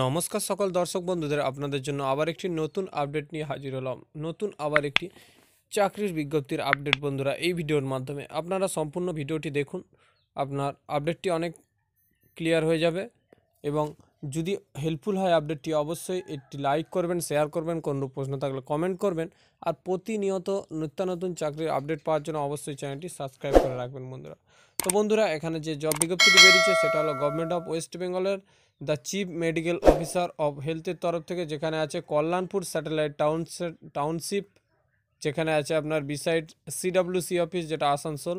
নমস্কার সকল দর্শক বন্ধুদের আপনাদের জন্য আবার একটি নতুন আপডেট নিয়ে হাজির হলাম নতুন আবার একটি চাকরির বিজ্ঞপ্তির আপডেট বন্ধুরা এই ভিডিওর মাধ্যমে আপনারা সম্পূর্ণ ভিডিওটি দেখুন আপনার আপডেটটি অনেক ক্লিয়ার হয়ে যাবে এবং যদি হেল্পফুল হয় আপডেটটি অবশ্যই একটি লাইক করবেন শেয়ার করবেন কোন প্রশ্ন থাকলে কমেন্ট করবেন আর প্রতিনিয়ত নিত্য নতুন চাকরির আপডেট পাওয়ার জন্য অবশ্যই চ্যানেলটি সাবস্ক্রাইব করে রাখবেন বন্ধুরা তো বন্ধুরা এখানে যে জব বিজ্ঞপ্তিটি বেরিয়েছে সেটা হলো গভর্নমেন্ট অফ ওয়েস্ট বেঙ্গলের the chief medical officer of হেলথের তরফ থেকে যেখানে আছে কল্যাণপুর স্যাটেলাইট টাউন টাউনশিপ যেখানে আছে আপনার বিসাইড সিডাব্লিউসি অফিস যেটা আসানসোল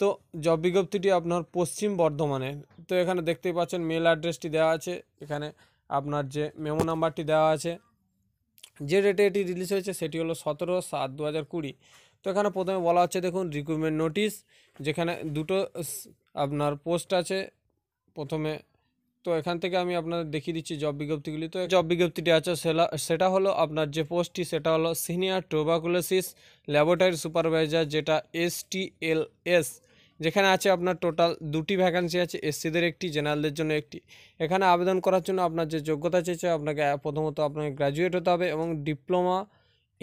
তো জব বিজ্ঞপ্তিটি আপনার পশ্চিম বর্ধমানে তো এখানে দেখতেই পাচ্ছেন মেল অ্যাড্রেসটি দেওয়া আছে এখানে আপনার যে মেমো নাম্বারটি দেওয়া আছে যে ডেটে এটি রিলিজ হয়েছে সেটি হলো সতেরো সাত দু হাজার কুড়ি তো এখানে প্রথমে বলা হচ্ছে দেখুন রিক্রুটমেন্ট নোটিশ যেখানে দুটো আপনার পোস্ট আছে প্রথমে তো এখান থেকে আমি আপনাদের দেখিয়ে দিচ্ছি জব বিজ্ঞপ্তিগুলি তো জব বিজ্ঞপ্তিটি আছে সেটা হলো আপনার যে পোস্টটি সেটা হলো সিনিয়র টোবাকুলোসিস ল্যাবরেটরি সুপারভাইজার যেটা এসটিএলএস যেখানে আছে আপনার টোটাল দুটি ভ্যাকান্সি আছে এসসিদের একটি জেনারেলদের জন্য একটি এখানে আবেদন করার জন্য আপনার যে যোগ্যতা চেয়েছে আপনাকে প্রথমত আপনাকে গ্র্যাজুয়েট হতে হবে এবং ডিপ্লোমা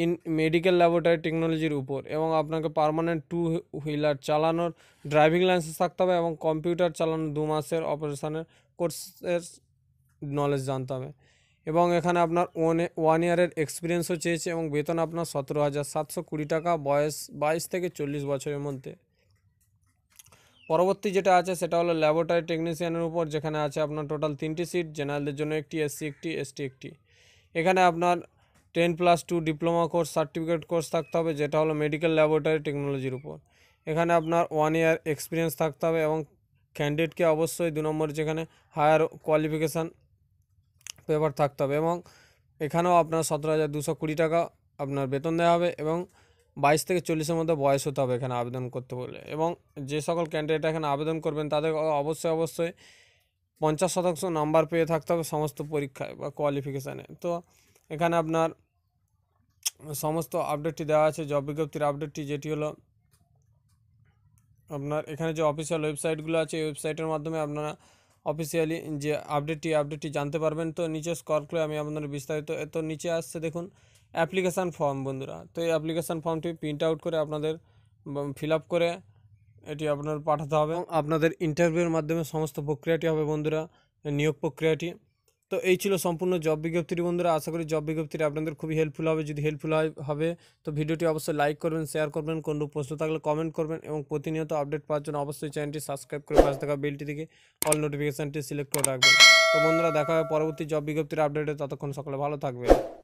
ইন মেডিকেল ল্যাবরেটরি টেকনোলজির উপর এবং আপনাকে পারমানেন্ট টু হুইলার চালানোর ড্রাইভিং লাইসেন্স থাকতে হবে এবং কম্পিউটার চালানোর দু মাসের অপারেশনের কোর্সের নলেজ জানতে হবে এবং এখানে আপনার ওয়ান ওয়ান ইয়ারের এক্সপিরিয়েন্সও চেয়েছে এবং বেতন আপনার সতেরো হাজার সাতশো কুড়ি টাকা বয়স বাইশ থেকে চল্লিশ বছরের মধ্যে পরবর্তী যেটা আছে সেটা হলো ল্যাবরেটরি টেকনিশিয়ানের উপর যেখানে আছে আপনার টোটাল তিনটি সিট জেনারেলদের জন্য একটি এসসি একটি এসটি একটি এখানে আপনার ten plus two diploma course certificate course থাকতে হবে যেটা হলো মেডিকেল ল্যাবরেটরি টেকনোলজির উপর এখানে আপনার ওয়ান ইয়ার এক্সপিরিয়েন্স থাকতে হবে এবং ক্যান্ডিডেটকে অবশ্যই দু নম্বর যেখানে হায়ার কোয়ালিফিকেশান পেপার থাকতে হবে এবং এখানেও আপনার সতেরো হাজার দুশো কুড়ি টাকা আপনার বেতন দেওয়া হবে এবং বাইশ থেকে চল্লিশের মধ্যে বয়স হতে হবে এখানে আবেদন করতে বলে এবং যে সকল ক্যান্ডিডেট এখানে আবেদন করবেন তাদের অবশ্যই অবশ্যই পঞ্চাশ শতাংশ নাম্বার পেয়ে থাকতে হবে সমস্ত পরীক্ষায় বা কোয়ালিফিকেশানে তো এখানে আপনার সমস্ত আপডেটটি দেওয়া আছে জব বিজ্ঞপ্তির আপডেটটি যেটি হলো আপনার এখানে যে অফিসিয়াল ওয়েবসাইটগুলো আছে এই ওয়েবসাইটের মাধ্যমে আপনারা অফিসিয়ালি যে আপডেটটি আপডেটটি জানতে পারবেন তো নিচে স্কল করে আমি আপনাদের বিস্তারিত তো নিচে আসছে দেখুন অ্যাপ্লিকেশান ফর্ম বন্ধুরা তো এই অ্যাপ্লিকেশান ফর্মটি প্রিন্ট আউট করে আপনাদের ফিল আপ করে এটি আপনার পাঠাতে হবে আপনাদের ইন্টারভিউর মাধ্যমে সমস্ত প্রক্রিয়াটি হবে বন্ধুরা নিয়োগ প্রক্রিয়াটি তো এই ছিল সম্পূর্ণ জব বিজ্ঞপ্তি বন্ধুরা আশা করি জব বিজ্ঞপ্তিটি আপনাদের খুবই হেল্পফুল হবে যদি হেল্পফুল হবে তো ভিডিওটি অবশ্যই লাইক করবেন শেয়ার করবেন কোনো প্রশ্ন থাকলে কমেন্ট করবেন এবং প্রতিনিয়ত আপডেট পাওয়ার জন্য অবশ্যই চ্যানেলটি সাবস্ক্রাইব করে পাশে থাকা বেলটি থেকে অল নোটিফিকেশানটি সিলেক্ট করে রাখবেন তো বন্ধুরা দেখা হবে পরবর্তী জব বিজ্ঞপ্তির আপডেটে ততক্ষণ সকলে ভালো থাকবে